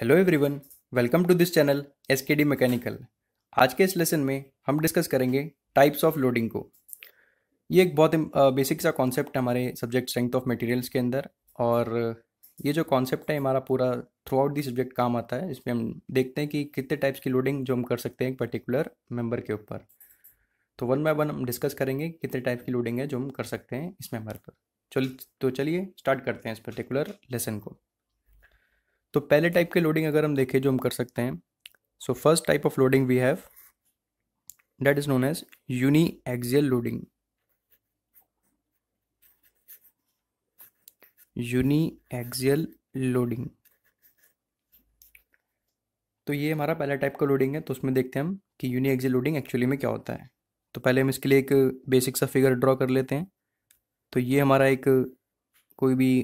Hello everyone welcome to this channel S K D mechanical आज के इस lesson में हम डिस्कस करेंगे टाइप्स ऑफ लोडिंग को ये एक बहुत बेसिक सा कॉन्सेप्ट है हमारे सब्जेक्ट स्ट्रेंथ ऑफ मटेरियल्स के अंदर और ये जो कॉन्सेप्ट है हमारा पूरा थ्रू आउट दी सब्जेक्ट काम आता है इसमें हम देखते हैं कि कितने टाइप्स की लोडिंग जो हम कर सकते हैं एक पर्टिकुलर मेंबर के ऊपर तो वन बाय वन हम डिस्कस करेंगे कितने टाइप की लोडिंग है जो हम कर सकते हैं इस मेंबर पर चल तो चलिए स्टार्ट करते हैं इस पर्टिकुलर लेसन को तो पहले टाइप के लोडिंग अगर हम देखें जो हम कर सकते हैं so first type of loading we have that known as uni axial loading uni axial loading तो ये हमारा पहला टाइप का लोडिंग है तो उसमें देखते हैं हम कि एक्जियल लोडिंग एक्चुअली में क्या होता है तो पहले हम इसके लिए एक बेसिक सा फिगर ड्रॉ कर लेते हैं तो ये हमारा एक कोई भी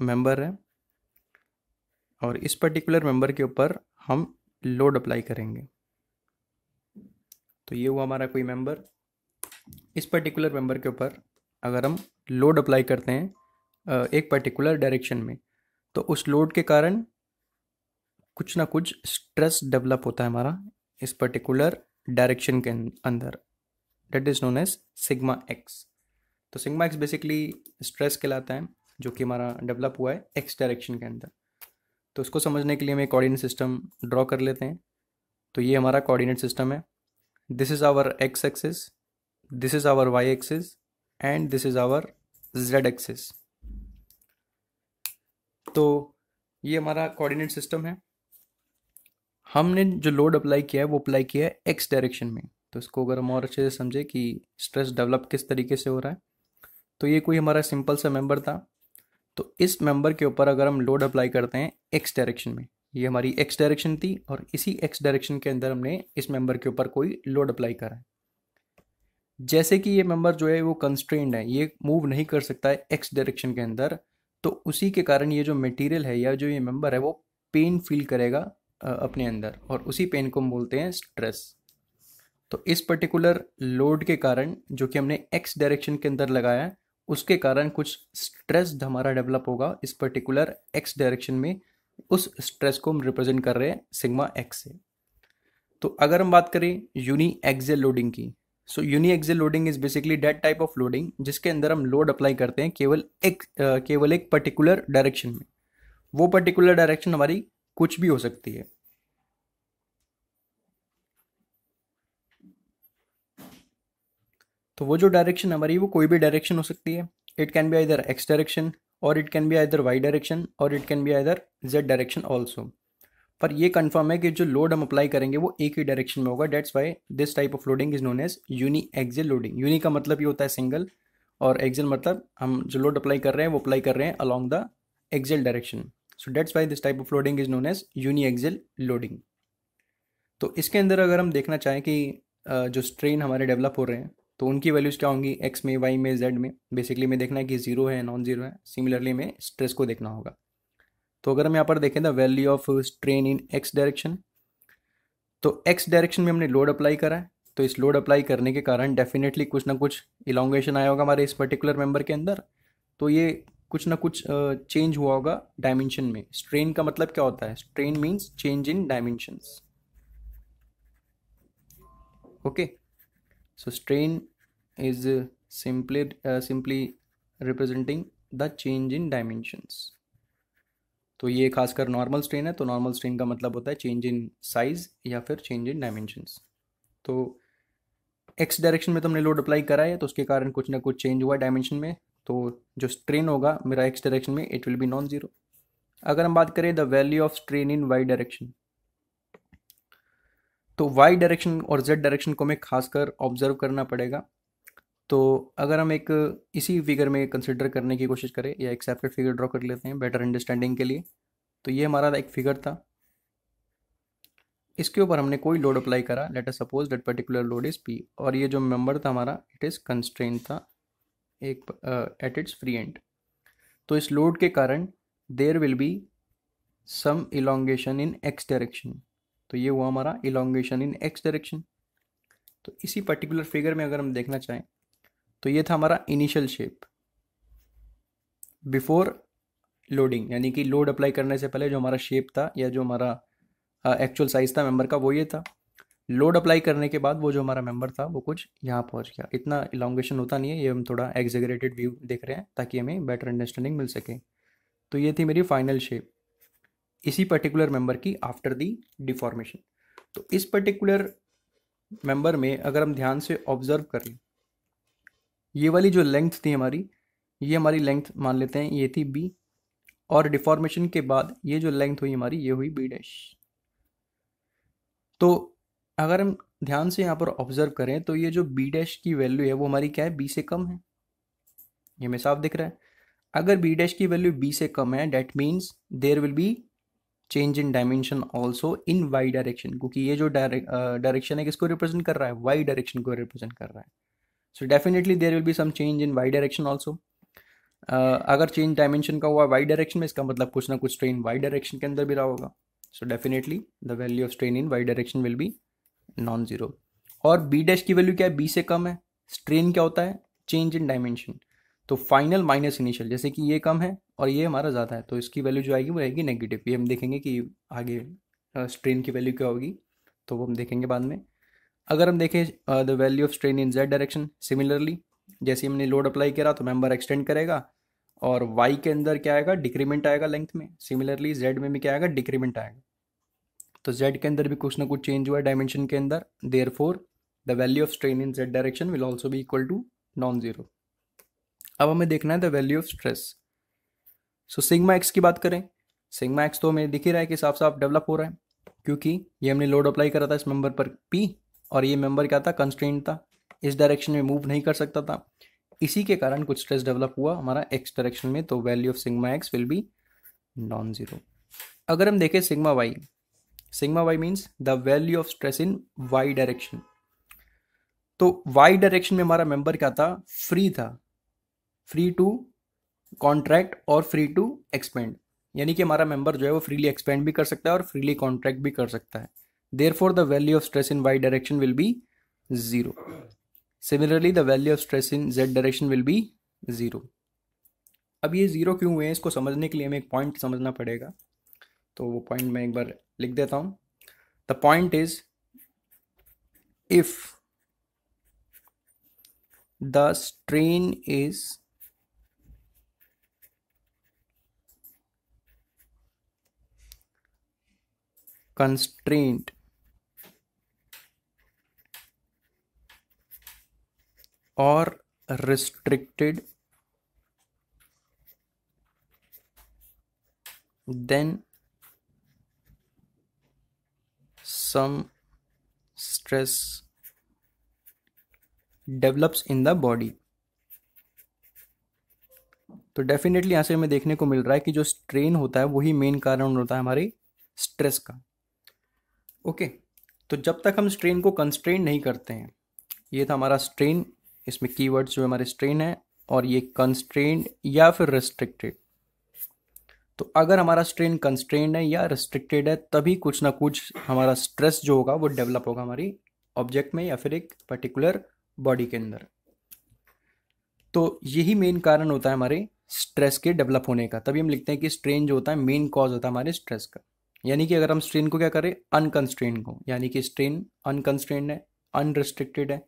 मेंबर है और इस पर्टिकुलर मेंबर के ऊपर हम लोड अप्लाई करेंगे तो ये हुआ हमारा कोई मेंबर इस पर्टिकुलर मेंबर के ऊपर अगर हम लोड अप्लाई करते हैं एक पर्टिकुलर डायरेक्शन में तो उस लोड के कारण कुछ ना कुछ स्ट्रेस डेवलप होता है हमारा इस पर्टिकुलर डायरेक्शन के अं-, अंदर that is known as sigma x तो सिग्मा एक्स बेसिकली स्ट्रेस कहलाता है जो कि हमारा डेवलप हुआ है एक्स डायरेक्शन के अंदर तो उसको समझने के लिए हम एक कोऑर्डिनेट सिस्टम ड्रॉ कर लेते हैं तो ये हमारा कोऑर्डिनेट सिस्टम है this is our x axis this is our y axis and this is our z axis तो ये हमारा कोऑर्डिनेट सिस्टम है हमने जो लोड अप्लाई किया है वो अप्लाई किया है एक्स डायरेक्शन में तो इसको अगर हम और अच्छे से समझे कि स्ट्रेस डेवलप किस तरीके से हो रहा है तो ये कोई हमारा सिंपल सा मेंबर था तो इस मेंबर के ऊपर अगर हम लोड अप्लाई करते हैं एक्स डायरेक्शन में ये हमारी एक्स डायरेक्शन थी और इसी एक्स डायरेक्शन के अंदर हमने इस मेंबर के ऊपर कोई लोड अप्लाई करा है जैसे कि ये मेंबर जो है वो कंस्ट्रेंड है ये मूव नहीं कर सकता है एक्स डायरेक्शन के अंदर तो उसी के कारण ये जो मटेरियल है या जो ये मेंबर है वो पेन फील करेगा अपने अंदर और उसी पेन को हम बोलते हैं स्ट्रेस तो इस पर्टिकुलर लोड के कारण जो कि हमने एक्स डायरेक्शन के अंदर लगाया है उसके कारण कुछ स्ट्रेस हमारा डेवलप होगा इस पर्टिकुलर एक्स डायरेक्शन में उस स्ट्रेस को हम रिप्रेजेंट कर रहे हैं सिग्मा एक्स से तो अगर हम बात करें यूनी एक्सेल लोडिंग की so uni axial loading is basically that type of loading जिसके अंदर हम लोड अप्लाई करते हैं केवल एक केवल एक पर्टिकुलर डायरेक्शन में वो पर्टिकुलर डायरेक्शन हमारी कुछ भी हो सकती है तो वो जो डायरेक्शन हमारी वो कोई भी डायरेक्शन हो सकती है it can be either x direction और it can be either y direction और it can be either z direction also पर ये कंफर्म है कि जो लोड हम अप्लाई करेंगे वो एक ही डायरेक्शन में होगा that's why this type of loading is known as uni axial loading uni का मतलब ये होता है सिंगल और एक्जल मतलब हम जो लोड अप्लाई कर रहे हैं वो अप्लाई कर रहे हैं along the axial direction so that's why this type of loading is known as uni axial loading तो इसके अंदर अगर हम देखना चाहें कि जो स्ट्रेन हमारे डेवलप हो रहे हैं तो उनकी वैल्यूज़ क्या होंगी एक्स में वाई में जेड में बेसिकली में देखना है कि जीरो है नॉन जीरो है सिमिलरली में स्ट्रेस को देखना होगा तो अगर हम यहाँ पर देखें the value of strain in x direction तो एक्स डायरेक्शन में हमने लोड अप्लाई करा है तो इस लोड अप्लाई करने के कारण डेफिनेटली कुछ ना कुछ इलांगेशन आया होगा हमारे इस पर्टिकुलर मेंबर के अंदर तो ये कुछ ना कुछ चेंज हुआ होगा डायमेंशन में स्ट्रेन का मतलब क्या होता है strain means change in dimension okay so strain is simply uh, simply representing the change in dimensions तो ये खासकर नॉर्मल स्ट्रेन है तो नॉर्मल स्ट्रेन का मतलब होता है चेंज इन साइज या फिर चेंज इन डायमेंशंस तो एक्स डायरेक्शन में तुमने लोड अप्लाई करा है तो उसके कारण कुछ ना कुछ चेंज हुआ डायमेंशन में तो जो स्ट्रेन होगा मेरा एक्स डायरेक्शन में it will be non zero अगर हम बात करें the value of strain in y direction तो वाई डायरेक्शन और जेड डायरेक्शन को हमें खासकर ऑब्जर्व करना पड़ेगा तो अगर हम एक इसी फिगर में कंसिडर करने की कोशिश करें या एक सेपरेट फिगर ड्रॉ कर लेते हैं बेटर अंडरस्टैंडिंग के लिए तो ये हमारा एक फिगर था इसके ऊपर हमने कोई लोड अप्लाई करा let us suppose that particular load is P और ये जो मेंबर था हमारा इट इज़ कंस्ट्रेन था एक एट इट्स फ्री एंड तो इस लोड के कारण there will be some elongation in x direction तो ये हुआ हमारा इलांगेशन इन एक्स डायरेक्शन तो इसी पर्टिकुलर फिगर में अगर हम देखना चाहें तो ये था हमारा इनिशियल शेप बिफोर लोडिंग यानी कि लोड अप्लाई करने से पहले जो हमारा शेप था या जो हमारा एक्चुअल uh, साइज था मेंबर का वो ये था लोड अप्लाई करने के बाद वो जो हमारा मेंबर था वो कुछ यहाँ पहुँच गया इतना इलांगेशन होता नहीं है ये हम थोड़ा एग्जेगरेटेड व्यू देख रहे हैं ताकि हमें बेटर अंडरस्टैंडिंग मिल सके तो ये थी मेरी फाइनल शेप इसी पर्टिकुलर मेंबर की आफ्टर दी डिफॉर्मेशन तो इस पर्टिकुलर मेंबर में अगर हम ध्यान से ऑब्जर्व करें ये वाली जो लेंथ थी हमारी ये हमारी लेंथ मान लेते हैं ये थी बी और डिफॉर्मेशन के बाद ये जो लेंथ हुई हमारी ये हुई बी डैश तो अगर हम ध्यान से यहाँ पर ऑब्जर्व करें तो ये जो बी डैश की वैल्यू है वो हमारी क्या है बी से कम है ये हमें साफ दिख रहा है अगर बी डैश की वैल्यू बी से कम है that means there will be change in dimension also in y direction क्योंकि ये जो डायरेक्शन है किसको रिप्रेजेंट कर रहा है वाई डायरेक्शन को रिप्रेजेंट कर रहा है so definitely there will be some change in y direction also अगर चेंज डायमेंशन का हुआ वाई डायरेक्शन में इसका मतलब कुछ ना कुछ स्ट्रेन वाई डायरेक्शन के अंदर भी रहा होगा so definitely the value of strain in y direction will be non zero और बी डैश की वैल्यू क्या है बी से कम है स्ट्रेन क्या होता है चेंज इन डायमेंशन तो फाइनल माइनस इनिशियल जैसे कि ये कम है और ये हमारा ज़्यादा है तो इसकी वैल्यू जो आएगी वो आएगी नेगेटिव ये हम देखेंगे कि आगे स्ट्रेन uh, की वैल्यू क्या होगी तो वो हम देखेंगे बाद में अगर हम देखें the value of strain in z direction similarly जैसे हमने लोड अप्लाई करा तो मेंबर एक्सटेंड करेगा और वाई के अंदर क्या आएगा डिक्रीमेंट आएगा लेंथ में सिमिलरली जेड में भी क्या आएगा डिक्रीमेंट आएगा तो जेड के अंदर भी कुछ ना कुछ चेंज हुआ है डायमेंशन के अंदर therefore the value of strain in z direction will also भी इक्वल टू नॉन जीरो अब हमें देखना है the value of stress so sigma x की बात करें सिग्मा एक्स तो हमें दिख ही रहा है कि साफ साफ डेवलप हो रहा है क्योंकि ये हमने लोड अप्लाई करा था इस मेंबर पर पी और ये मेंबर क्या था कंस्ट्रेंट था इस डायरेक्शन में मूव नहीं कर सकता था इसी के कारण कुछ स्ट्रेस डेवलप हुआ हमारा एक्स डायरेक्शन में तो value of sigma x will be non zero अगर हम देखें sigma y sigma y means the value of stress in y direction तो वाई डायरेक्शन में हमारा मेंबर क्या था फ्री था फ्री टू कॉन्ट्रैक्ट और फ्री टू एक्सपेंड यानी कि हमारा मेंबर जो है वो फ्रीली एक्सपेंड भी कर सकता है और फ्रीली कॉन्ट्रैक्ट भी कर सकता है Therefore, the value of stress in y direction will be 0. Similarly, the value of stress in z direction will be 0. अब ये ज़ीरो क्यों हुए हैं इसको समझने के लिए हमें एक पॉइंट समझना पड़ेगा तो वो पॉइंट मैं एक बार लिख देता हूँ the point is if the strain is constraint और restricted then some stress develops in the body तो डेफिनेटली यहां से हमें देखने को मिल रहा है कि जो स्ट्रेन होता है वही मेन कारण होता है हमारे स्ट्रेस का ओके okay, तो जब तक हम स्ट्रेन को कंस्ट्रेन नहीं करते हैं ये था हमारा स्ट्रेन इसमें कीवर्ड्स जो हमारे स्ट्रेन है और ये कंस्ट्रेंड या फिर रिस्ट्रिक्टेड तो अगर हमारा स्ट्रेन कंस्ट्रेंड है या रिस्ट्रिक्टेड है तभी कुछ ना कुछ हमारा स्ट्रेस जो होगा वो डेवलप होगा हमारी ऑब्जेक्ट में या फिर एक पर्टिकुलर बॉडी के अंदर तो यही मेन कारण होता है हमारे स्ट्रेस के डेवलप होने का तभी हम लिखते हैं कि स्ट्रेन जो होता है मेन कॉज होता है हमारे स्ट्रेस का यानी कि अगर हम स्ट्रेन को क्या करें अनकंस्ट्रेन को यानी कि स्ट्रेन अनकंस्ट्रेन है अनरिस्ट्रिक्टेड है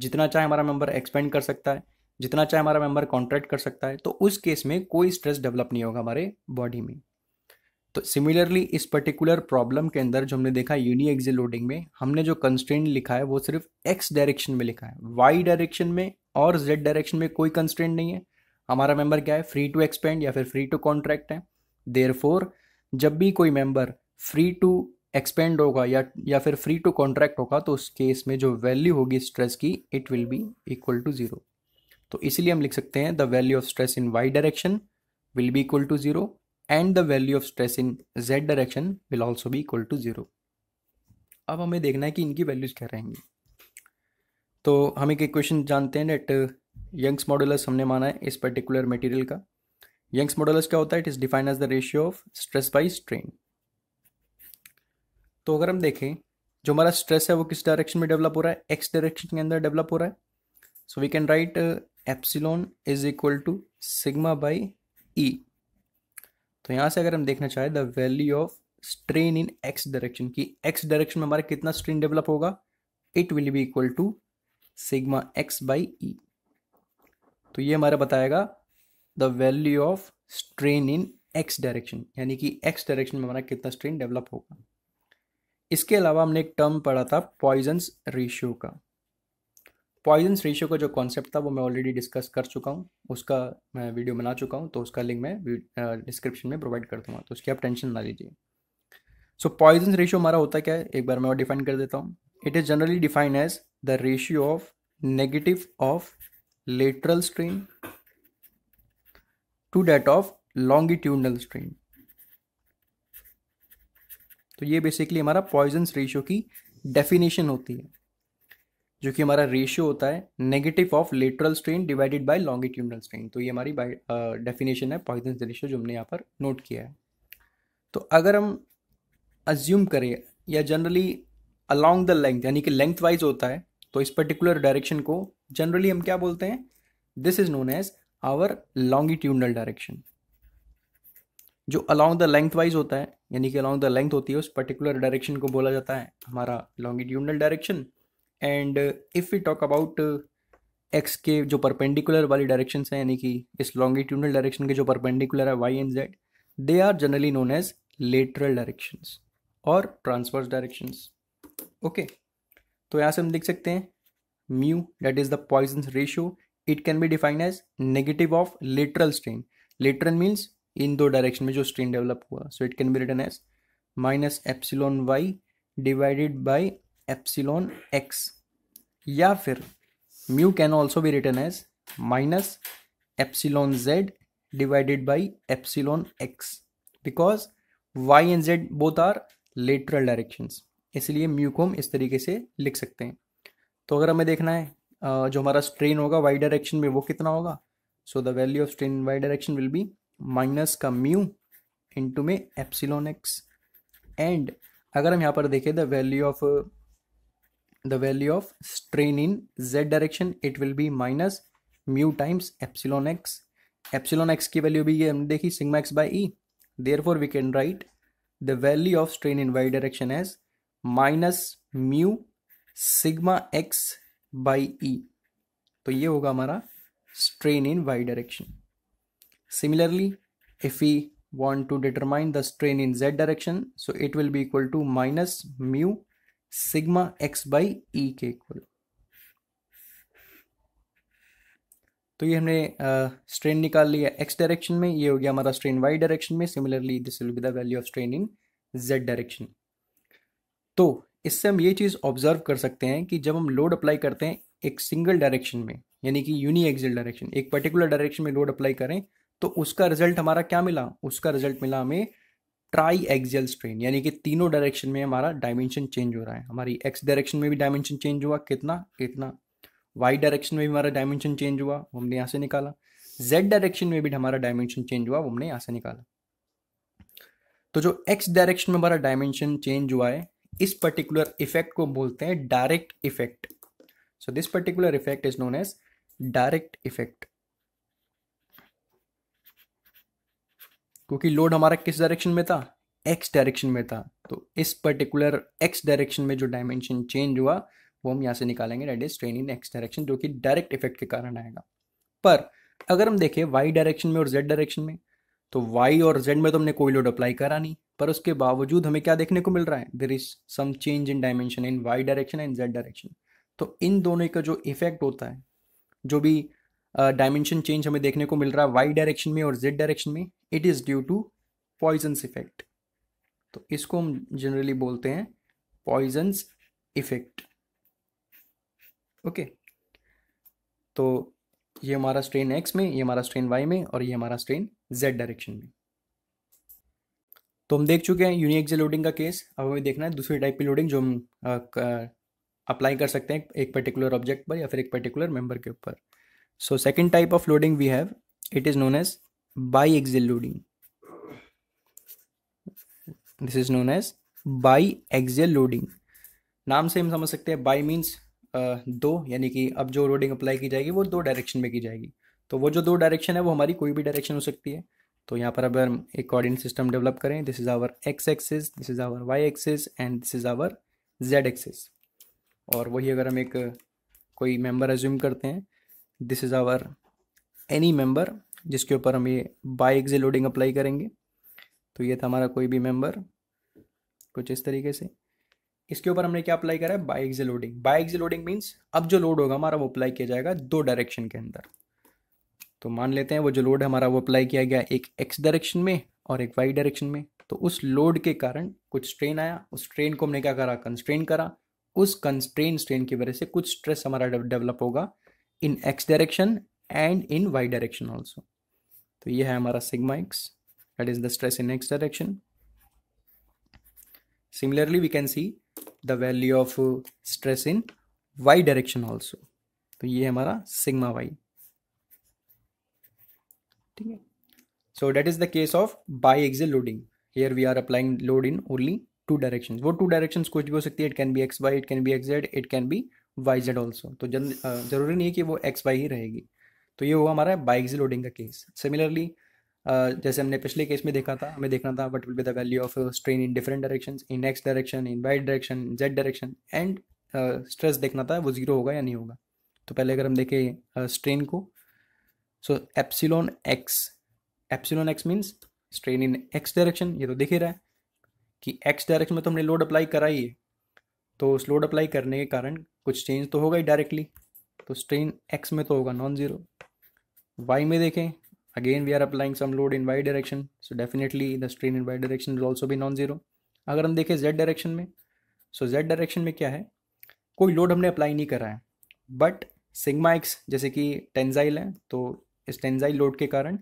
जितना चाहे हमारा मेंबर एक्सपेंड कर सकता है जितना चाहे हमारा मेंबर कॉन्ट्रैक्ट कर सकता है तो उस केस में कोई स्ट्रेस डेवलप नहीं होगा हमारे बॉडी में तो सिमिलरली इस पर्टिकुलर प्रॉब्लम के अंदर जो हमने देखा यूनी एक्सिल लोडिंग में हमने जो कंस्टेंट लिखा है वो सिर्फ एक्स डायरेक्शन में लिखा है वाई डायरेक्शन में और जेड डायरेक्शन में कोई कंस्टेंट नहीं है हमारा मेंबर क्या है फ्री टू एक्सपेंड या फिर फ्री टू कॉन्ट्रैक्ट है देयर जब भी कोई मेंबर फ्री टू एक्सपेंड होगा या या फिर फ्री टू कॉन्ट्रैक्ट होगा तो उस केस में जो वैल्यू होगी स्ट्रेस की it will be equal to zero तो इसलिए हम लिख सकते हैं the value of stress in y direction will be equal to zero and the value of stress in z direction will also be equal to zero अब हमें देखना है कि इनकी वैल्यूज़ क्या रहेंगी तो हम एक क्वेश्चन जानते हैं डेट यंग्स मॉडुलस हमने माना है इस पर्टिकुलर मटेरियल का यंग्स मॉडुलस क्या होता है it is define as the ratio of stress by strain तो अगर हम देखें जो हमारा स्ट्रेस है वो किस डायरेक्शन में डेवलप हो रहा है एक्स डायरेक्शन के अंदर डेवलप हो रहा है so we can write epsilon is equal to sigma by E तो यहाँ से अगर हम देखना चाहें the value of strain in x direction की एक्स डायरेक्शन में हमारा कितना स्ट्रेन डेवलप होगा it will be equal to sigma x by E तो ये हमारा बताएगा the value of strain in x direction यानी कि एक्स डायरेक्शन में हमारा कितना स्ट्रेन डेवलप होगा इसके अलावा हमने एक टर्म पढ़ा था पॉइजन्स रेशियो का पॉइजन्स रेशियो का जो कॉन्सेप्ट था वो मैं ऑलरेडी डिस्कस कर चुका हूँ उसका मैं वीडियो बना चुका हूँ तो उसका लिंक मैं डिस्क्रिप्शन में प्रोवाइड कर दूँगा तो उसकी आप टेंशन ना लीजिए सो पॉइजन रेशियो हमारा होता क्या है एक बार मैं और डिफाइन कर देता हूँ it is generally defined as the ratio of negative of lateral strain to that of longitudinal strain तो ये बेसिकली हमारा पॉइजन्स रेशियो की डेफिनेशन होती है जो कि हमारा रेशियो होता है negative of lateral strain divided by longitudinal strain तो ये हमारी डेफिनेशन है पॉइजन्स रेशियो जो हमने यहाँ पर नोट किया है तो अगर हम अज्यूम करें या जनरली अलॉन्ग द लेंथ यानी कि लेंथ वाइज होता है तो इस पर्टिकुलर डायरेक्शन को जनरली हम क्या बोलते हैं this is known as our longitudinal direction जो अलॉन्ग द लेंथ वाइज होता है यानी कि अलॉन्ग द लेंथ होती है उस पर्टिकुलर डायरेक्शन को बोला जाता है हमारा longitudinal direction and if we talk about x के जो परपेंडिकुलर वाली डायरेक्शन है यानी कि इस लॉन्गिट्यूडनल डायरेक्शन के जो परपेंडिकुलर है y and z they are generally known as lateral direction और ट्रांसवर्स डायरेक्शंस ओके तो यहाँ से हम देख सकते हैं mu that is the poisson ratio it can be defined as negative of lateral strain lateral means in दो direction में जो स्ट्रेन डेवलप हुआ so it can be written as minus epsilon y divided by epsilon x या फिर mu can also be written as minus epsilon z divided by epsilon x because y and z both are lateral direction इसलिए mu को हम इस तरीके से लिख सकते हैं तो अगर हमें देखना है जो हमारा स्ट्रेन होगा वाई डायरेक्शन में वो कितना होगा so the value of strain y direction will be minus का म्यू इंटू में एप्सिलोन एक्स एंड अगर हम यहाँ पर देखें the value of the value of strain in z direction it will be minus mu times epsilon x epsilon x की value भी ये हमने देखी sigma x by E therefore we can write the value of strain in y direction as minus mu sigma x by E तो ये होगा हमारा strain in y direction Similarly, if we want to determine the strain in z direction, so it will be equal to minus mu sigma x by e k equal तो ये हमने strain uh, निकाल लिया x direction में ये हो गया हमारा स्ट्रेन वाई डायरेक्शन में similarly this will be the value of strain in z direction तो इससे हम ये चीज़ ऑब्जर्व कर सकते हैं कि जब हम लोड अप्लाई करते हैं एक सिंगल डायरेक्शन में यानी कि यूनी एक्सल डायरेक्शन एक पर्टिकुलर डायरेक्शन में लोड अप्लाई करें तो उसका रिजल्ट हमारा क्या मिला उसका रिजल्ट मिला हमें ट्राई एक्जियल स्ट्रेन यानी कि तीनों डायरेक्शन में हमारा डायमेंशन चेंज हो रहा है हमारी एक्स डायरेक्शन में भी डायमेंशन चेंज हुआ कितना इतना वाई डायरेक्शन में भी हमारा डायमेंशन चेंज हुआ वो हमने यहाँ से निकाला जेड डायरेक्शन में भी हमारा डायमेंशन चेंज हुआ वो हमने यहाँ से निकाला तो जो एक्स डायरेक्शन में हमारा डायमेंशन चेंज हुआ है इस पर्टिकुलर इफेक्ट को बोलते हैं direct effect so this particular effect is known as direct effect क्योंकि लोड हमारा किस डायरेक्शन में था एक्स डायरेक्शन में था तो इस पर्टिकुलर एक्स डायरेक्शन में जो डायमेंशन चेंज हुआ वो हम यहाँ से निकालेंगे that is strain in x direction जो कि डायरेक्ट इफेक्ट के कारण आएगा पर अगर हम देखें वाई डायरेक्शन में और जेड डायरेक्शन में तो वाई और जेड में तो हमने कोई लोड अप्लाई करा नहीं पर उसके बावजूद हमें क्या देखने को मिल रहा है there is some change in dimension in y direction and z direction तो इन दोनों का जो इफेक्ट होता है जो भी डायमेंशन uh, चेंज हमें देखने को मिल रहा है वाई डायरेक्शन में और जेड डायरेक्शन में it is due to Poisson's effect तो इसको हम जनरली बोलते हैं पॉइजन्स इफेक्ट ओके तो ये हमारा स्ट्रेन एक्स में ये हमारा स्ट्रेन वाई में और ये हमारा स्ट्रेन जेड डायरेक्शन में तो हम देख चुके हैं यूनिएक्सल लोडिंग का केस अब हमें देखना है दूसरी टाइप की लोडिंग जो हम अप्लाई कर सकते हैं एक पर्टिकुलर ऑब्जेक्ट पर या फिर एक पर्टिकुलर मेंबर के ऊपर so second type of loading we have it is known as loading this is known as biaxial loading नाम से हम समझ सकते हैं बाई मीन्स दो यानी कि अब जो लोडिंग अप्लाई की जाएगी वो दो डायरेक्शन में की जाएगी तो वो जो दो डायरेक्शन है वो हमारी कोई भी डायरेक्शन हो सकती है तो यहाँ पर अगर हम एक कॉर्डिनेट सिस्टम डेवलप करें this is our x axis this is our y axis and this is our z axis और वही अगर हम एक कोई मेंबर एज्यूम करते हैं this is our any member जिसके ऊपर हम ये बाई एग्जिट लोडिंग अप्लाई करेंगे तो ये था हमारा कोई भी मेम्बर कुछ इस तरीके से इसके ऊपर हमने क्या अप्लाई करा है biaxial loading biaxial loading means अब जो लोड होगा हमारा वो अप्लाई किया जाएगा दो डायरेक्शन के अंदर तो मान लेते हैं वो जो लोड हमारा वो अप्लाई किया गया एक एक्स डायरेक्शन में और एक वाई डायरेक्शन में तो उस लोड के कारण कुछ स्ट्रेन आया उस स्ट्रेन को हमने क्या करा कंस्ट्रेन करा उस कंस्ट्रेन स्ट्रेन की वजह से कुछ स्ट्रेस हमारा डेवलप होगा in x direction and in y direction also तो ये है हमारा sigma x that is the stress in x direction similarly we can see the value of stress in y direction also तो ये हमारा sigma y ठीक है so that is the case of biaxial loading here we are applying load in only two direction वो two direction कुछ भी हो सकती है it can be x y it can be x z it can be y z also तो जरूरी नहीं है कि वो एक्स वाई ही रहेगी तो ये हुआ हमारा बाइक लोडिंग का केस सिमिलरली जैसे हमने पिछले केस में देखा था हमें देखना था what will be the value of strain in different direction in x direction in y direction z direction and stress देखना था वो जीरो होगा या नहीं होगा तो पहले अगर हम देखें स्ट्रेन uh, को so epsilon x epsilon x means strain in x direction ये तो दिख ही रहा है कि एक्स डायरेक्शन में तो हमने लोड अप्लाई करा ही है तो उस लोड अप्लाई करने के कारण कुछ चेंज तो होगा ही डायरेक्टली तो स्ट्रेन एक्स में तो होगा नॉन ज़ीरो वाई में देखें again we are applying some load in y direction so definitely the strain in y direction will also भी नॉन जीरो अगर हम देखें जेड डायरेक्शन में सो जेड डायरेक्शन में क्या है कोई लोड हमने अप्लाई नहीं करा है बट सिग्मा एक्स जैसे कि टेंजाइल है तो इस टेंजाइल लोड के कारण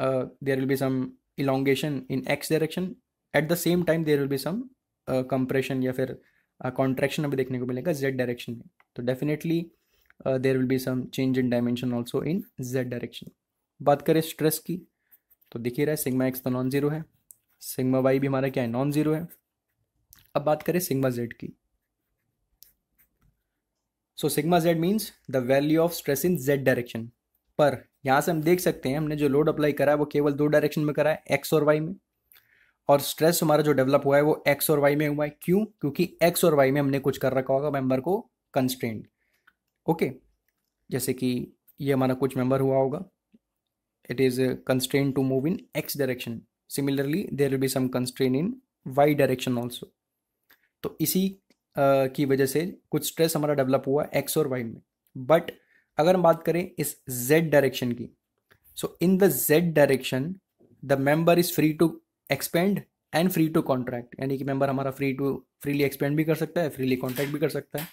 there will be some elongation in x direction at the same time there will be some compression या फिर कॉन्ट्रैक्शन uh, हमें देखने को मिलेगा जेड डायरेक्शन में तो definitely there will be some change in dimension also in z direction बात करें स्ट्रेस की तो दिख ही रहा है सिग्मा एक्स तो नॉन ज़ीरो है सिग्मा वाई भी हमारा क्या है नॉन ज़ीरो है अब बात करें सिग्मा जेड की so sigma z means the value of stress in z direction पर यहाँ से हम देख सकते हैं हमने जो लोड अप्लाई करा है वो केवल दो डायरेक्शन में करा है एक्स और वाई में और स्ट्रेस हमारा जो डेवलप हुआ है वो एक्स और वाई में हुआ है क्यों क्योंकि एक्स और वाई में हमने कुछ कर रखा होगा मेंबर को कंस्ट्रेंट ओके जैसे कि ये हमारा कुछ मेंबर हुआ होगा it is constrain to move in x direction similarly there will be some constrain in y direction also तो इसी uh, की वजह से कुछ स्ट्रेस हमारा डेवलप हुआ एक्स और वाई में बट अगर हम बात करें इस जेड डायरेक्शन की so in the z direction the member is free to expand and free to contract यानी कि मेंबर हमारा फ्री टू फ्रीली एक्सपेंड भी कर सकता है फ्रीली कॉन्ट्रैक्ट भी कर सकता है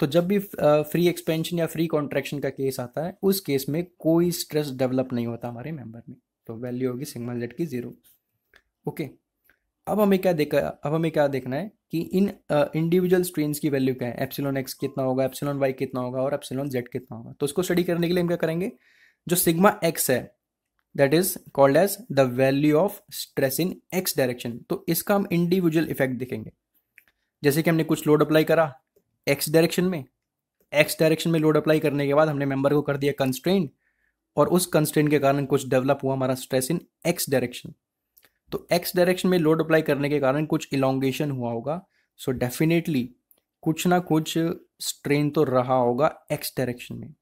तो जब भी फ्री एक्सपेंशन या फ्री कॉन्ट्रैक्शन का केस आता है उस केस में कोई स्ट्रेस डेवलप नहीं होता हमारे मेंबर में तो वैल्यू होगी सिग्मा जेड की ज़ीरो ओके अब हमें क्या देखा अब हमें क्या देखना है कि इन इंडिविजुअल स्ट्रेन्स की वैल्यू क्या है एप्सिलोन एक्स कितना होगा एप्सिलोन वाई कितना होगा और एप्सिलोन जेड कितना होगा तो उसको स्टडी करने के लिए हम क्या करेंगे जो सिग्मा एक्स है that is called as the value of stress in x direction तो इसका हम इंडिविजुअल इफेक्ट देखेंगे जैसे कि हमने कुछ लोड अप्लाई करा एक्स डायरेक्शन में एक्स डायरेक्शन में लोड अप्लाई करने के बाद हमने मेंबर को कर दिया कंस्ट्रेंट और उस कंस्ट्रेंट के कारण कुछ डेवलप हुआ हमारा स्ट्रेस इन एक्स डायरेक्शन तो एक्स डायरेक्शन में लोड अप्लाई करने के कारण कुछ इलोंगेशन हुआ होगा सो डेफिनेटली कुछ ना कुछ स्ट्रेन तो रहा होगा एक्स डायरेक्शन में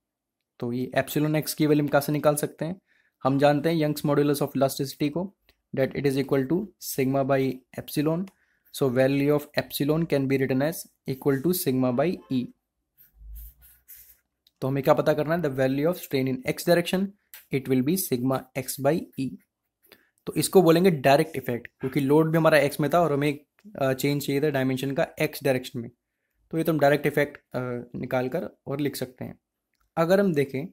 तो ये एप्सिलोन एक्स की वैल्यू कहाँ से निकाल सकते हैं हम जानते हैं यंग्स मॉड्यूलस ऑफ इलास्टिसिटी को that it is equal to sigma by epsilon So value of epsilon can be written as equal to sigma by E. तो हमें क्या पता करना है the value of strain in x direction it will be sigma x by E तो इसको बोलेंगे direct effect क्योंकि लोड भी हमारा एक्स में था और हमें चेंज चाहिए था डायमेंशन का एक्स डायरेक्शन में तो ये तो हम डायरेक्ट इफेक्ट निकाल कर और लिख सकते हैं अगर हम देखें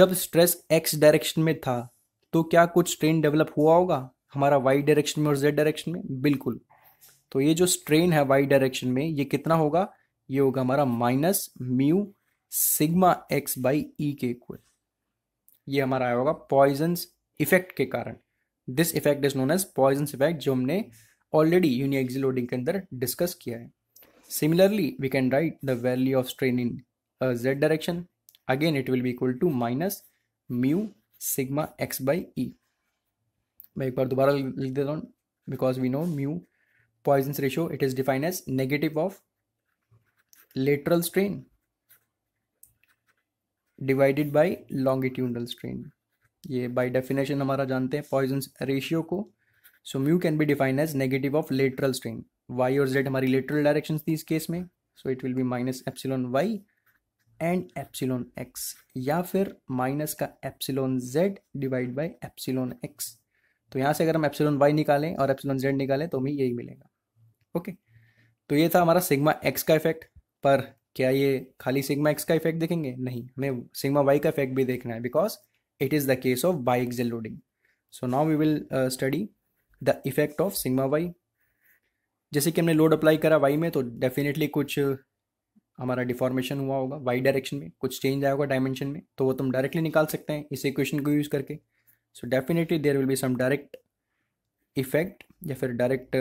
जब स्ट्रेस एक्स डायरेक्शन में था तो क्या कुछ स्ट्रेन डेवलप हुआ होगा हमारा वाई डायरेक्शन में और जेड डायरेक्शन में बिल्कुल तो ये जो स्ट्रेन है वाई डायरेक्शन में ये कितना होगा ये होगा हमारा minus mu sigma x by E के इक्वल ये हमारा आया होगा पॉइजन इफेक्ट के कारण this effect is known as Poisson effect जो हमने ऑलरेडी यूनिएक्सिल लोडिंग के अंदर डिस्कस किया है similarly we can write the value of strain in z direction again it will be equal to minus mu sigma x by E मैं एक बार दोबारा लिख देता हूँ because we know mu Poison's ratio, it is defined as negative of lateral strain divided by longitudinal strain. Ye by definition, we know poison's ratio. Ko. So mu can be defined as negative of lateral strain. Y or Z are lateral directions in this case. Mein. So it will be minus epsilon Y and epsilon X. Ya fir minus ka epsilon Z divided by epsilon X. तो यहाँ से अगर हम epsilon Y निकालें और epsilon Z निकालें तो हमें यही मिलेगा ओके तो ये था हमारा सिग्मा एक्स का इफेक्ट पर क्या ये खाली सिग्मा एक्स का इफेक्ट देखेंगे नहीं हमें सिग्मा वाई का इफेक्ट भी देखना है because it is the case of biaxial loading so now we will study the effect of sigma y जैसे कि हमने लोड अप्लाई करा वाई में तो डेफिनेटली कुछ uh, हमारा डिफॉर्मेशन हुआ होगा वाई डायरेक्शन में कुछ चेंज आया होगा डायमेंशन में तो वो तुम तो डायरेक्टली निकाल सकते हैं इस इक्वेशन को यूज़ करके so definitely there will be some direct effect या फिर डायरेक्ट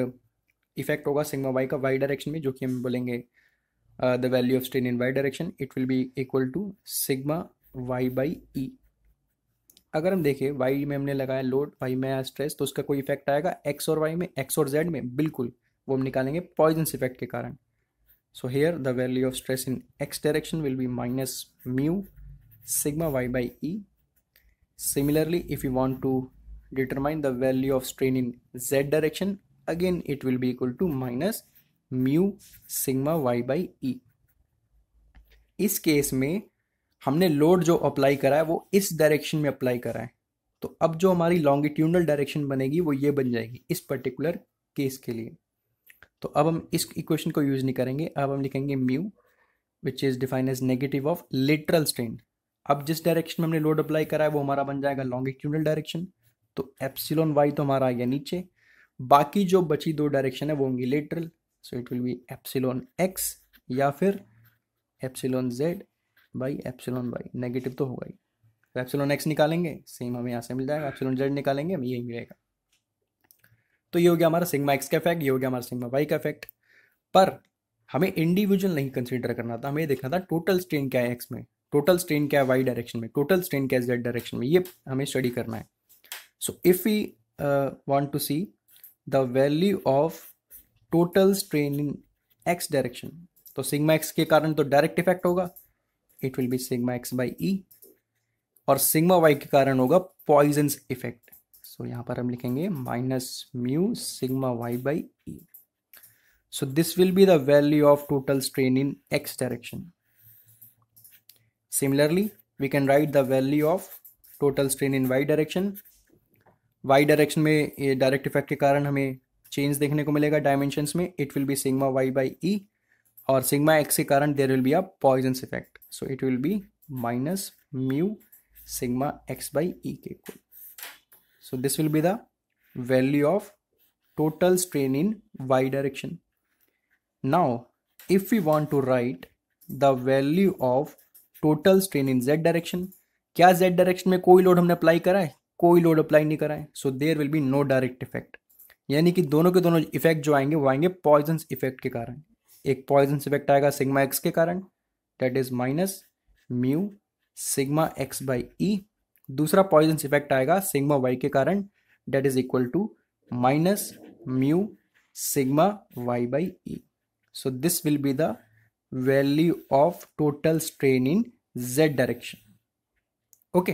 इफेक्ट uh, होगा सिग्मा वाई का वाई डायरेक्शन में जो कि हम बोलेंगे the value of strain in y direction it will be equal to sigma y by E अगर हम देखें वाई में हमने लगाया लोड वाई में आया स्ट्रेस तो उसका कोई इफेक्ट आएगा एक्स और वाई में एक्स और जेड में बिल्कुल वो हम निकालेंगे पॉइजनस इफेक्ट के कारण so here the value of stress in x direction will be minus mu sigma y by E Similarly, if you want to determine the value of strain in z direction, again it will be equal to minus mu sigma y by e. इस case में हमने load जो apply करा है वो इस direction में apply करा है तो अब जो हमारी लॉन्गिट्यूनल डायरेक्शन बनेगी वो ये बन जाएगी इस पर्टिकुलर केस के लिए तो अब हम इस इक्वेशन को यूज़ नहीं करेंगे अब हम लिखेंगे mu which is define as negative of lateral strain अब जिस डायरेक्शन में हमने लोड अप्लाई करा है वो हमारा बन जाएगा लॉन्गिट्यूडल डायरेक्शन तो एप्सिलोन वाई तो हमारा आ गया नीचे बाकी जो बची दो डायरेक्शन है वो होंगी lateral so it will be epsilon x या फिर epsilon z by epsilon y negative तो होगा ही तो एप्सिलोन एक्स निकालेंगे सेम हमें यहाँ से मिल जाएगा एप्सिलोन जेड निकालेंगे हमें यही मिलेगा तो ये हो गया हमारा सिग्मा एक्स का इफेक्ट ये हो गया हमारा सिग्मा वाई का इफेक्ट पर हमें इंडिविजुअल नहीं कंसिडर करना था हमें देखना था टोटल स्ट्रेन क्या है एक्स में टोटल स्ट्रेन क्या है वाई डायरेक्शन में टोटल स्ट्रेन क्या है जेड डायरेक्शन में ये हमें स्टडी करना है so if we want to see the value of total strain in x direction तो सिग्मा एक्स के कारण तो डायरेक्ट इफेक्ट होगा it will be sigma x by E और सिग्मा वाई के कारण होगा पॉइजन इफेक्ट सो यहाँ पर हम लिखेंगे minus mu sigma y by E so this will be the value of total strain in x direction Similarly, we can write the value of total strain in y direction. y direction में ये direct effect के कारण हमें change देखने को मिलेगा dimensions में it will be sigma y by e और sigma x के कारण there will be a Poisson's effect. So it will be minus mu sigma x by e के equal. So this will be the value of total strain in y direction. Now if we want to write the value of total strain in z direction क्या z direction में कोई load हमने apply करा है कोई load apply नहीं करा है so there will be no direct effect यानी कि दोनों के दोनों इफेक्ट जो आएंगे वो आएंगे पॉइजन इफेक्ट के कारण एक पॉइजन इफेक्ट आएगा सिग्मा एक्स के कारण that is minus mu sigma x by E दूसरा पॉइजन इफेक्ट आएगा सिग्मा वाई के कारण that is equal to minus mu sigma y by E so this will be the value of total strain in z direction okay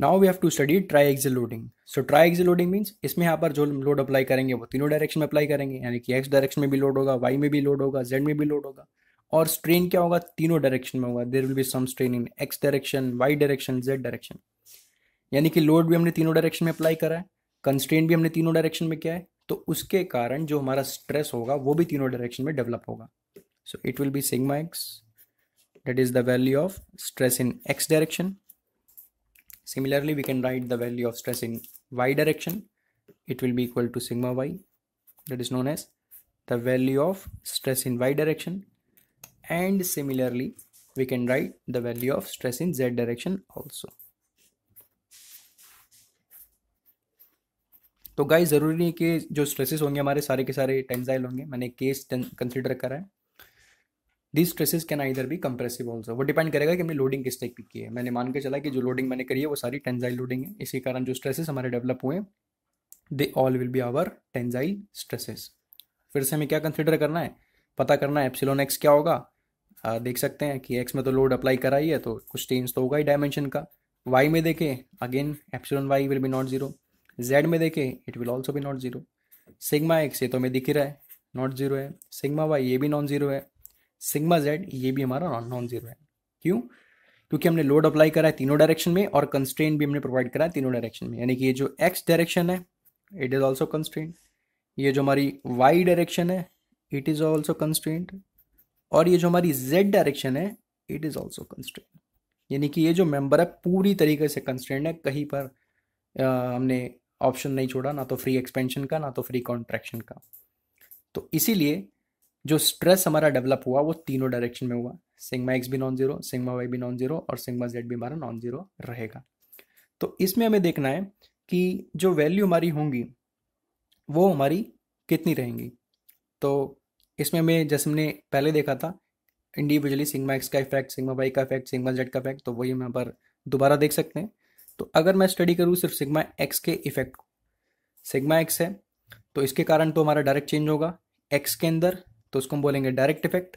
now we have to study triaxial loading so triaxial loading means इसमें यहाँ पर जो load apply करेंगे वो तीनों direction में apply करेंगे यानी कि एक्स डायरेक्शन में भी लोड होगा वाई में भी लोड होगा जेड में भी लोड होगा और स्ट्रेन क्या होगा तीनों डायरेक्शन में होगा there will be some strain in x direction y direction z direction यानी कि लोड भी हमने तीनों डायरेक्शन में अप्लाई करा है कंस्ट्रेन भी हमने तीनों डायरेक्शन में किया है तो उसके कारण जो हमारा स्ट्रेस होगा वो भी तीनों डायरेक्शन में डेवलप होगा so it will be sigma x that is the value of stress in x direction similarly we can write the value of stress in y direction it will be equal to sigma y that is known as the value of stress in y direction and similarly we can write the value of stress in z direction also तो guys ज़रूरी नहीं कि जो stresses होंगे हमारे सारे के सारे टेंजाइल होंगे मैंने केस कंसिडर करा है दिस स्ट्रेसेस कैन आई इधर भी कंप्रेसिव ऑल्सो वो डिपेंड करेगा कि हमने लोडिंग किस टाइप की है मैंने मान के चला कि जो लोडिंग मैंने करी है वो सारी टेंजाइल लोडिंग है इसी कारण जो स्ट्रेसेस हमारे डेवलप हुए they all will be our tensile stresses फिर से हमें क्या कंसिडर करना है पता करना है एप्सिलोन एक्स क्या होगा आ, देख सकते हैं कि एक्स में तो लोड अप्लाई कराई है तो कुछ चेंज तो होगा ही डायमेंशन का वाई में देखें again epsilon y will be not zero z में देखें इट विल ऑल्सो भी नॉट जीरो सिग्मा एक्स ये तो हमें दिख ही रहा है नॉट जीरो है सिग्मा वाई ये भी नॉन जीरो है सिग्मा जेड ये भी हमारा नॉन जीरो है क्यों क्योंकि हमने लोड अप्लाई करा है तीनों डायरेक्शन में और कंस्ट्रेंट भी हमने प्रोवाइड करा है तीनों डायरेक्शन में यानी कि ये जो एक्स डायरेक्शन है इट इज़ ऑल्सो कंस्ट्रेंट ये जो हमारी वाई डायरेक्शन है इट इज़ ऑल्सो कंस्ट्रेंट और ये जो हमारी जेड डायरेक्शन है इट इज़ ऑल्सो कंस्ट्रेंट यानी कि ये जो मेंबर है पूरी तरीके से कंस्ट्रेंट है कहीं पर आ, हमने ऑप्शन नहीं छोड़ा ना तो फ्री एक्सपेंशन का ना तो फ्री कॉन्ट्रैक्शन का तो इसीलिए जो स्ट्रेस हमारा डेवलप हुआ वो तीनों डायरेक्शन में हुआ सिग्मा एक्स भी नॉन जीरो सिग्मा वाई भी नॉन जीरो और सिग्मा जेड भी हमारा नॉन जीरो रहेगा तो इसमें हमें देखना है कि जो वैल्यू हमारी होंगी वो हमारी कितनी रहेंगी तो इसमें हमें जैसे हमने पहले देखा था इंडिविजुअली सिग्मा एक्स का इफेक्ट सिग्मा वाई का इफेक्ट सिग्मा जेड का इफेक्ट तो वही हम यहाँ पर दोबारा देख सकते हैं तो अगर मैं स्टडी करूँ सिर्फ सिग्मा एक्स के इफेक्ट को सिग्मा एक्स है तो इसके कारण तो हमारा डायरेक्ट चेंज होगा एक्स के अंदर तो उसको हम बोलेंगे डायरेक्ट इफेक्ट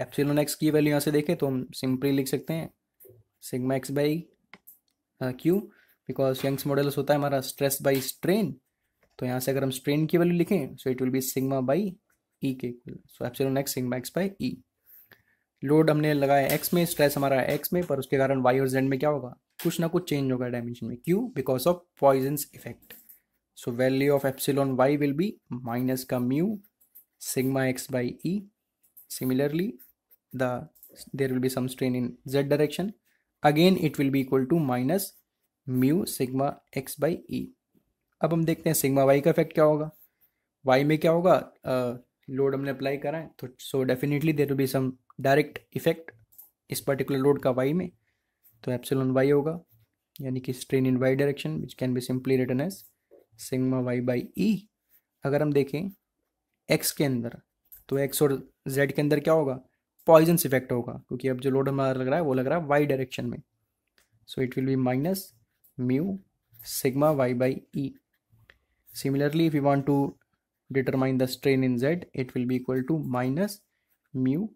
एप्सिलोन एक्स की वैल्यू यहाँ से देखें तो हम सिंपली लिख सकते हैं sigma x by q because Young's modulus होता है हमारा स्ट्रेस बाई स्ट्रेन तो यहाँ से अगर हम स्ट्रेन की वैल्यू लिखें so it will be sigma by E के so epsilon x sigma x by E load हमने लगाया एक्स में स्ट्रेस हमारा एक्स में पर उसके कारण वाई और जेड में क्या होगा कुछ ना कुछ चेंज होगा डायमेंशन में q because of Poisson's effect so value of epsilon y will be minus का mu sigma x by E similarly the there will be some strain in z direction again it will be equal to minus mu sigma x by E अब हम देखते हैं sigma y का effect क्या होगा Y में क्या होगा लोड uh, हमने अप्लाई करा है तो so definitely there will be some direct effect इस पर्टिकुलर लोड का वाई में तो एप्सिलॉन वाई होगा यानी कि strain in y direction which can be simply written as sigma y by E अगर हम देखें एक्स के अंदर तो एक्स और जेड के अंदर क्या होगा पॉइजन इफेक्ट होगा क्योंकि अब जो लोड हमारा लग रहा है वो लग रहा है वाई डायरेक्शन में so it will be minus mu sigma y by E similarly if you want to determine the strain in z it will be equal to minus mu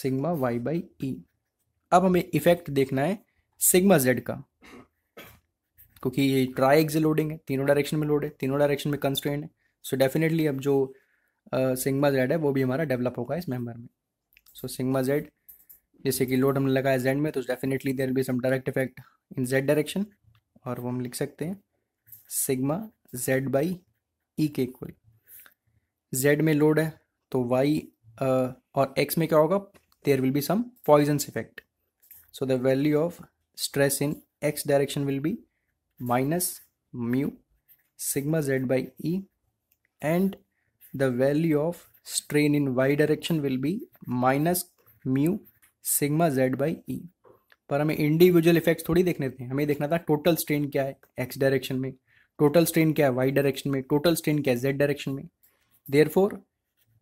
sigma y by E अब हमें effect देखना है sigma z का क्योंकि ये try x loading है तीनों direction में लोड है तीनों डायरेक्शन में कंस्ट्रेंट है सो डेफिनेटली अब जो सिग्मा uh, जेड है वो भी हमारा डेवलप होगा इस मेंबर में सो सिग्मा जेड जैसे कि लोड हमने लगाया जेड में तो definitely there be some direct effect in z direction और वो हम लिख सकते हैं sigma z by E e के इक्वल जेड में लोड है तो वाई uh, और एक्स में क्या होगा there will be some Poisson effect so the value of stress in x direction will be minus mu sigma z by e and the value of strain in y direction will be minus mu sigma z by e पर हमें individual effects थोड़ी देखने थे हमें देखना था total strain क्या है एक्स डायरेक्शन में टोटल स्ट्रेन क्या है वाई डायरेक्शन में टोटल स्ट्रेन क्या है जेड डायरेक्शन में therefore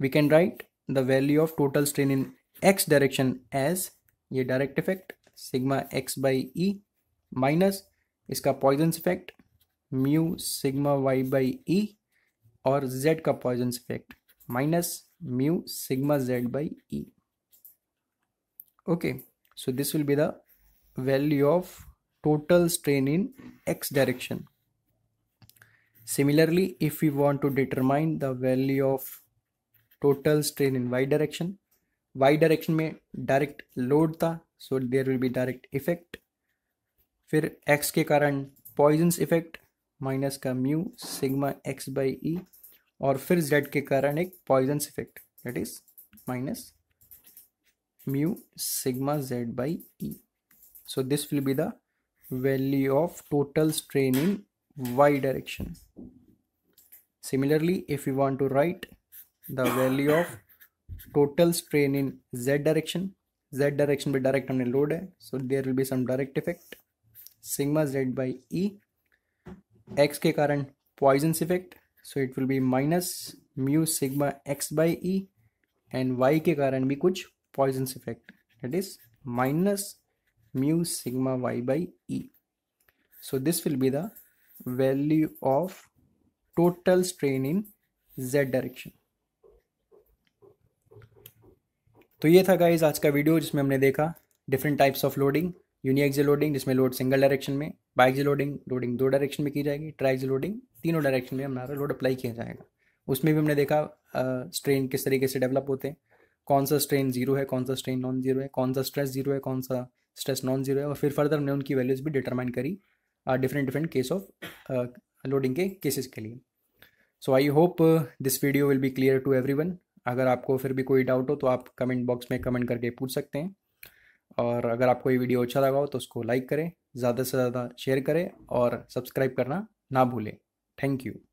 we can write the value of total strain in x direction as ये direct effect sigma x by E minus इसका Poisson effect mu sigma y by E और z का Poisson effect minus mu sigma z by E okay so this will be the value of total strain in x direction similarly if you want to determine the value of total strain in y direction y direction में direct load था so there will be direct effect फिर x के कारण Poisson's effect minus का mu sigma x by E और फिर z के कारण एक Poisson's effect that is minus mu sigma z by E so this will be the value of total strain in y direction similarly if we want to write the value of total strain in z direction z direction be direct and load so there will be some direct effect sigma z by e x के current poison's effect so it will be minus mu sigma x by e and y k current भी kuch poison's effect that is minus mu sigma y by e so this will be the value of total strain in z direction तो ये था guys आज का video जिसमें हमने देखा different types of loading uniaxial loading जिसमें load single direction में बाइक लोडिंग लोडिंग दो डायरेक्शन में की जाएगी ट्राइक्स लोडिंग तीनों डायरेक्शन में हमारा लोड अप्लाई किया जाएगा उसमें भी हमने देखा स्ट्रेन किस तरीके से डेवलप होते हैं कौन सा स्ट्रेन जीरो है कौन सा स्ट्रेन नॉन जीरो है कौन सा स्ट्रेस जीरो है कौन सा स्ट्रेस नॉन जीरो है और फिर फर्दर हमने उनकी वैल्यूज़ भी डिटरमाइन करी different different case of loading के केसेस के लिए so I hope this video will be clear to everyone अगर आपको फिर भी कोई डाउट हो तो आप कमेंट बॉक्स में कमेंट करके पूछ सकते हैं और अगर आपको ये वीडियो अच्छा लगा हो तो उसको लाइक करें ज़्यादा से ज़्यादा शेयर करें और सब्सक्राइब करना ना भूलें थैंक यू